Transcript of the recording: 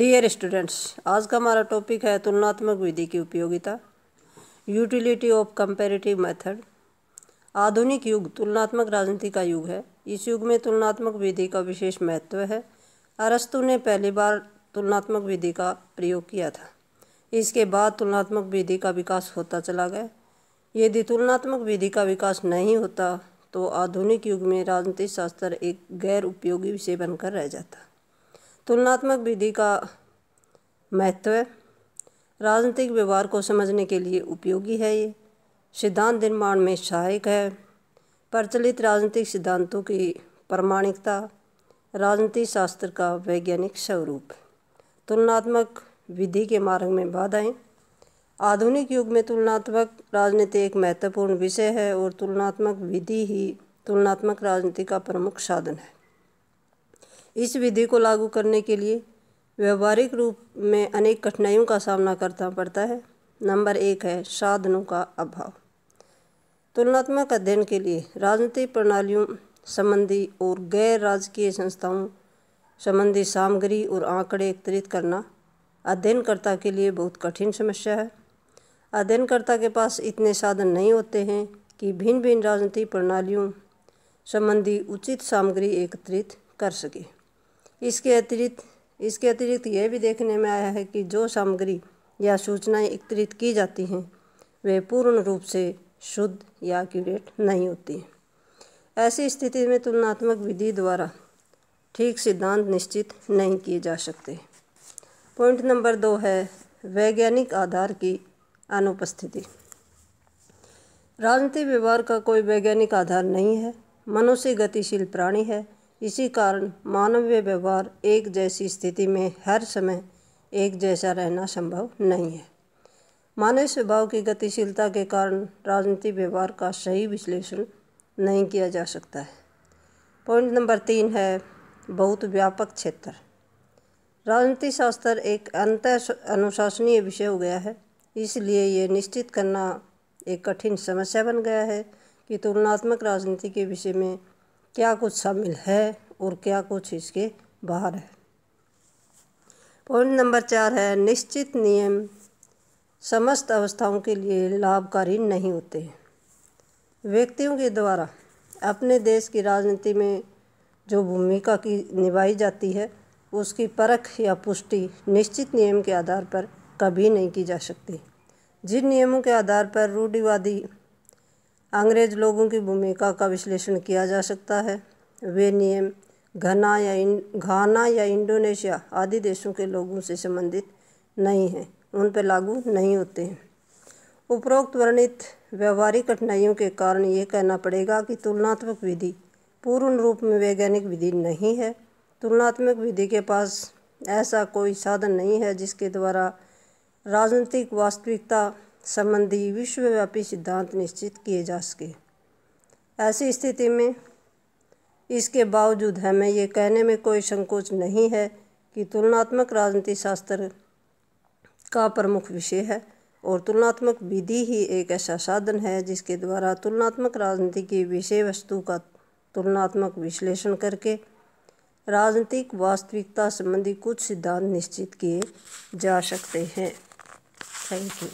dear students आज का हमारा टॉपिक है तुलनात्मक विधि की उपयोगिता यूटिलिटी ऑफ कंपेरेटिव मेथड आधुनिक युग तुलनात्मक राजनीति का युग है इस युग में तुलनात्मक विधि का विशेष महत्व है अरस्तु ने पहली बार तुलनात्मक विधि का प्रयोग किया था इसके बाद तुलनात्मक विधि का विकास होता चला गया यदि तुलनात्मक विधि का विकास नहीं होता तो आधुनिक युग में राजनीति शास्त्र एक गैर उपयोगी विषय बनकर रह जाता तुलनात्मक विधि का महत्व राजनीतिक व्यवहार को समझने के लिए उपयोगी है ये सिद्धांत निर्माण में सहायक है प्रचलित राजनीतिक सिद्धांतों की प्रमाणिकता राजनीति शास्त्र का वैज्ञानिक स्वरूप तुलनात्मक विधि के मार्ग में बाधाएं आधुनिक युग में तुलनात्मक राजनीति एक महत्वपूर्ण विषय है और तुलनात्मक विधि ही तुलनात्मक राजनीति का प्रमुख साधन है इस विधि को लागू करने के लिए व्यवहारिक रूप में अनेक कठिनाइयों का सामना करना पड़ता है नंबर एक है साधनों का अभाव तुलनात्मक अध्ययन के लिए राजनीतिक प्रणालियों संबंधी और गैर राजकीय संस्थाओं संबंधी सामग्री और आंकड़े एकत्रित करना अध्ययनकर्ता के लिए बहुत कठिन समस्या है अध्ययनकर्ता के पास इतने साधन नहीं होते हैं कि भिन्न भिन्न राजनीतिक प्रणालियों संबंधी उचित सामग्री एकत्रित कर सके इसके अतिरिक्त इसके अतिरिक्त यह भी देखने में आया है कि जो सामग्री या सूचनाएं एकत्रित की जाती हैं वे पूर्ण रूप से शुद्ध या एक्यूरेट नहीं होती ऐसी स्थिति में तुलनात्मक विधि द्वारा ठीक सिद्धांत निश्चित नहीं किए जा सकते पॉइंट नंबर दो है वैज्ञानिक आधार की अनुपस्थिति राजनीतिक व्यवहार का कोई वैज्ञानिक आधार नहीं है मनुष्य गतिशील प्राणी है इसी कारण मानवीय व्यवहार एक जैसी स्थिति में हर समय एक जैसा रहना संभव नहीं है मानव स्वभाव की गतिशीलता के कारण राजनीति व्यवहार का सही विश्लेषण नहीं किया जा सकता है पॉइंट नंबर तीन है बहुत व्यापक क्षेत्र राजनीति शास्त्र एक अंत अनुशासनीय विषय हो गया है इसलिए ये निश्चित करना एक कठिन समस्या बन गया है कि तुलनात्मक राजनीति के विषय में क्या कुछ शामिल है और क्या कुछ इसके बाहर है पॉइंट नंबर चार है निश्चित नियम समस्त अवस्थाओं के लिए लाभकारी नहीं होते हैं व्यक्तियों के द्वारा अपने देश की राजनीति में जो भूमिका की निभाई जाती है उसकी परख या पुष्टि निश्चित नियम के आधार पर कभी नहीं की जा सकती जिन नियमों के आधार पर रूढ़िवादी अंग्रेज लोगों की भूमिका का विश्लेषण किया जा सकता है वे नियम घना या इन घाना या इंडोनेशिया आदि देशों के लोगों से संबंधित नहीं हैं उन पर लागू नहीं होते हैं उपरोक्त वर्णित व्यवहारिक कठिनाइयों के कारण ये कहना पड़ेगा कि तुलनात्मक विधि पूर्ण रूप में वैज्ञानिक विधि नहीं है तुलनात्मक विधि के पास ऐसा कोई साधन नहीं है जिसके द्वारा राजनीतिक वास्तविकता संबंधी विश्वव्यापी सिद्धांत निश्चित किए जा सके ऐसी स्थिति में इसके बावजूद हमें ये कहने में कोई संकोच नहीं है कि तुलनात्मक राजनीति शास्त्र का प्रमुख विषय है और तुलनात्मक विधि ही एक ऐसा साधन है जिसके द्वारा तुलनात्मक राजनीति की विषय वस्तु का तुलनात्मक विश्लेषण करके राजनीतिक वास्तविकता संबंधी कुछ सिद्धांत निश्चित किए जा सकते हैं थैंक यू